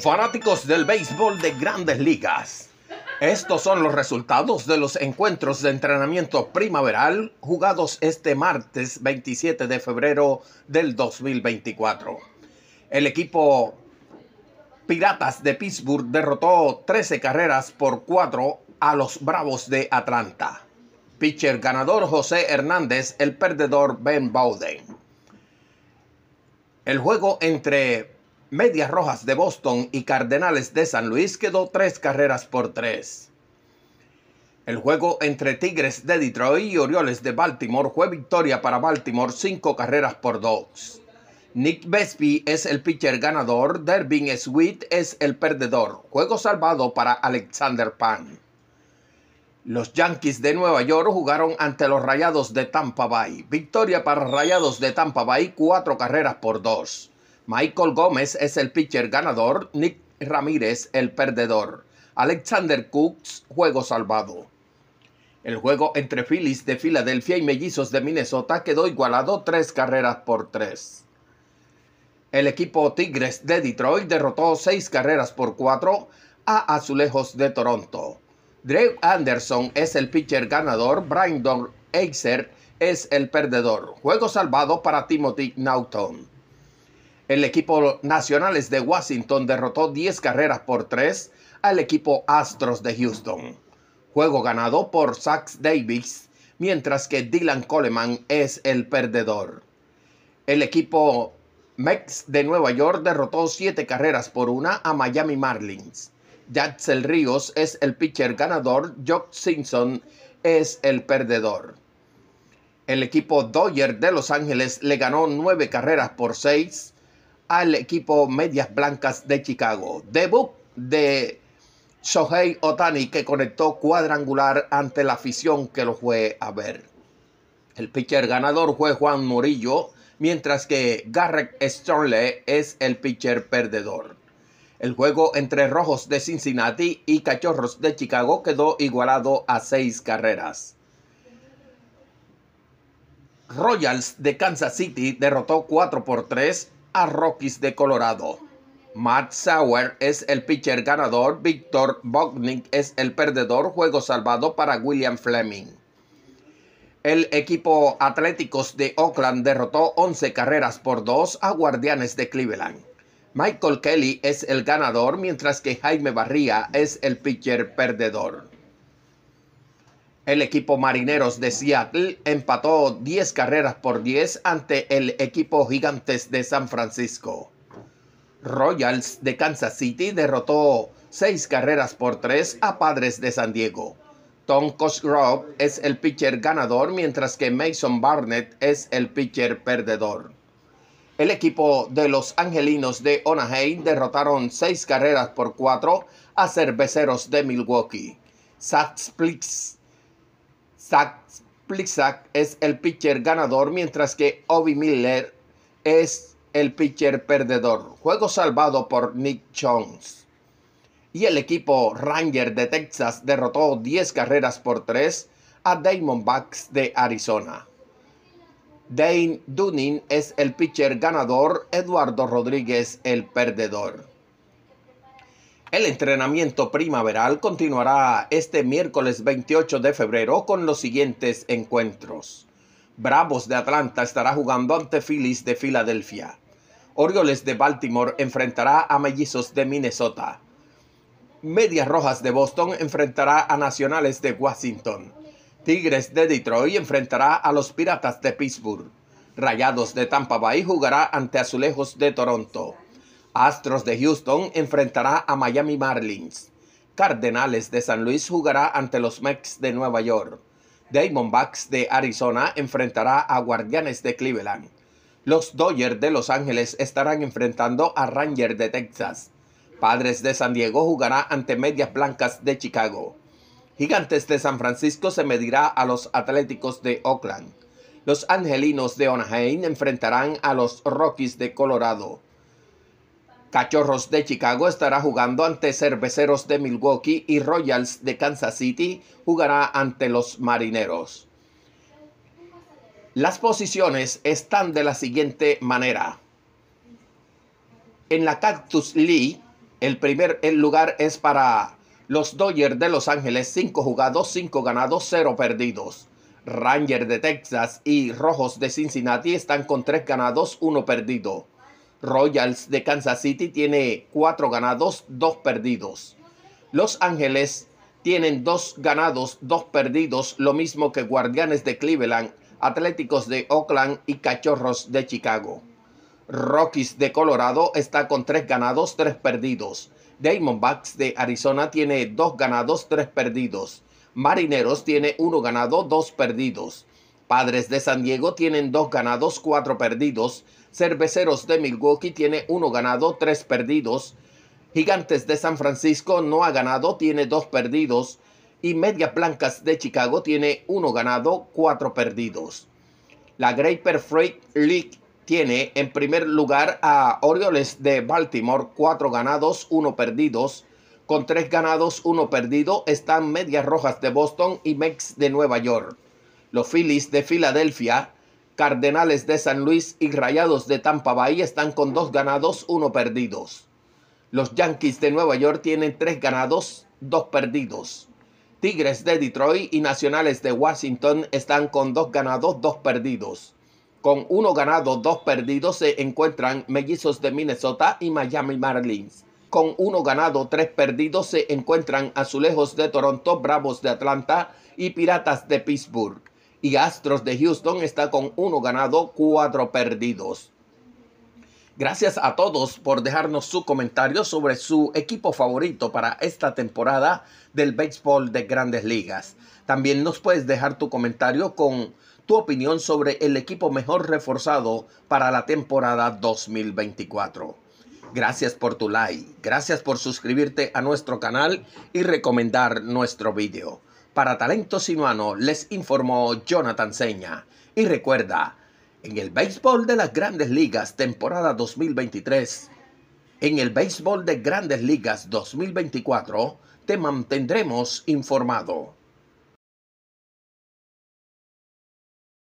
Fanáticos del béisbol de grandes ligas. Estos son los resultados de los encuentros de entrenamiento primaveral jugados este martes 27 de febrero del 2024. El equipo Piratas de Pittsburgh derrotó 13 carreras por 4 a los Bravos de Atlanta. Pitcher ganador José Hernández, el perdedor Ben Bowden. El juego entre Medias Rojas de Boston y Cardenales de San Luis quedó tres carreras por tres. El juego entre Tigres de Detroit y Orioles de Baltimore fue victoria para Baltimore cinco carreras por dos. Nick Besby es el pitcher ganador, Dervin Sweet es el perdedor. Juego salvado para Alexander Pan. Los Yankees de Nueva York jugaron ante los Rayados de Tampa Bay. Victoria para Rayados de Tampa Bay, cuatro carreras por dos. Michael Gómez es el pitcher ganador, Nick Ramírez el perdedor. Alexander Cooks, juego salvado. El juego entre Phillies de Filadelfia y Mellizos de Minnesota quedó igualado tres carreras por tres. El equipo Tigres de Detroit derrotó seis carreras por cuatro a Azulejos de Toronto. Drew Anderson es el pitcher ganador, Brandon Acer es el perdedor. Juego salvado para Timothy Naughton. El equipo Nacionales de Washington derrotó 10 carreras por 3 al equipo Astros de Houston. Juego ganado por Sax Davis, mientras que Dylan Coleman es el perdedor. El equipo Mex de Nueva York derrotó 7 carreras por 1 a Miami Marlins. Jadsel Ríos es el pitcher ganador, Jock Simpson es el perdedor. El equipo Dodger de Los Ángeles le ganó 9 carreras por 6 al equipo Medias Blancas de Chicago. Debut de Shohei Otani que conectó cuadrangular ante la afición que lo fue a ver. El pitcher ganador fue Juan Murillo, mientras que Garrett Stanley es el pitcher perdedor. El juego entre Rojos de Cincinnati y Cachorros de Chicago quedó igualado a seis carreras. Royals de Kansas City derrotó 4 por 3 a Rockies de Colorado. Matt Sauer es el pitcher ganador, Víctor Bognick es el perdedor, juego salvado para William Fleming. El equipo Atléticos de Oakland derrotó 11 carreras por 2 a Guardianes de Cleveland. Michael Kelly es el ganador, mientras que Jaime Barría es el pitcher perdedor. El equipo Marineros de Seattle empató 10 carreras por 10 ante el equipo Gigantes de San Francisco. Royals de Kansas City derrotó 6 carreras por 3 a Padres de San Diego. Tom Cosgrove es el pitcher ganador mientras que Mason Barnett es el pitcher perdedor. El equipo de los Angelinos de Onaheim derrotaron 6 carreras por 4 a Cerveceros de Milwaukee. Sats Zach Plisak es el pitcher ganador, mientras que Obi Miller es el pitcher perdedor. Juego salvado por Nick Jones. Y el equipo Ranger de Texas derrotó 10 carreras por 3 a Diamondbacks de Arizona. Dane Dunning es el pitcher ganador, Eduardo Rodríguez el perdedor. El entrenamiento primaveral continuará este miércoles 28 de febrero con los siguientes encuentros. Bravos de Atlanta estará jugando ante Phillies de Filadelfia. Orioles de Baltimore enfrentará a Mellizos de Minnesota. Medias Rojas de Boston enfrentará a Nacionales de Washington. Tigres de Detroit enfrentará a los Piratas de Pittsburgh. Rayados de Tampa Bay jugará ante Azulejos de Toronto. Astros de Houston enfrentará a Miami Marlins. Cardenales de San Luis jugará ante los Mets de Nueva York. Diamondbacks de Arizona enfrentará a Guardianes de Cleveland. Los Dodgers de Los Ángeles estarán enfrentando a Rangers de Texas. Padres de San Diego jugará ante Medias Blancas de Chicago. Gigantes de San Francisco se medirá a los Atléticos de Oakland. Los Angelinos de Anaheim enfrentarán a los Rockies de Colorado. Cachorros de Chicago estará jugando ante Cerveceros de Milwaukee y Royals de Kansas City jugará ante los Marineros. Las posiciones están de la siguiente manera. En la Cactus League, el primer lugar es para los Dodgers de Los Ángeles, 5 jugados, 5 ganados, 0 perdidos. Rangers de Texas y Rojos de Cincinnati están con 3 ganados, 1 perdido. Royals de Kansas City tiene cuatro ganados, dos perdidos. Los Ángeles tienen dos ganados, dos perdidos, lo mismo que Guardianes de Cleveland, Atléticos de Oakland y Cachorros de Chicago. Rockies de Colorado está con tres ganados, tres perdidos. Diamondbacks de Arizona tiene dos ganados, tres perdidos. Marineros tiene uno ganado, dos perdidos. Padres de San Diego tienen dos ganados, cuatro perdidos. Cerveceros de Milwaukee tiene uno ganado, tres perdidos. Gigantes de San Francisco no ha ganado, tiene dos perdidos. Y Medias Blancas de Chicago tiene uno ganado, cuatro perdidos. La Graper Freight League tiene en primer lugar a Orioles de Baltimore, cuatro ganados, uno perdidos. Con tres ganados, uno perdido están Medias Rojas de Boston y Mex de Nueva York. Los Phillies de Filadelfia, Cardenales de San Luis y Rayados de Tampa Bay están con dos ganados, uno perdidos. Los Yankees de Nueva York tienen tres ganados, dos perdidos. Tigres de Detroit y Nacionales de Washington están con dos ganados, dos perdidos. Con uno ganado, dos perdidos se encuentran Mellizos de Minnesota y Miami Marlins. Con uno ganado, tres perdidos se encuentran Azulejos de Toronto, Bravos de Atlanta y Piratas de Pittsburgh y Astros de Houston está con uno ganado, cuatro perdidos. Gracias a todos por dejarnos su comentario sobre su equipo favorito para esta temporada del béisbol de grandes ligas. También nos puedes dejar tu comentario con tu opinión sobre el equipo mejor reforzado para la temporada 2024. Gracias por tu like, gracias por suscribirte a nuestro canal y recomendar nuestro video para Talento Sinuano les informó Jonathan Seña. Y recuerda, en el béisbol de las grandes ligas temporada 2023, en el béisbol de grandes ligas 2024, te mantendremos informado.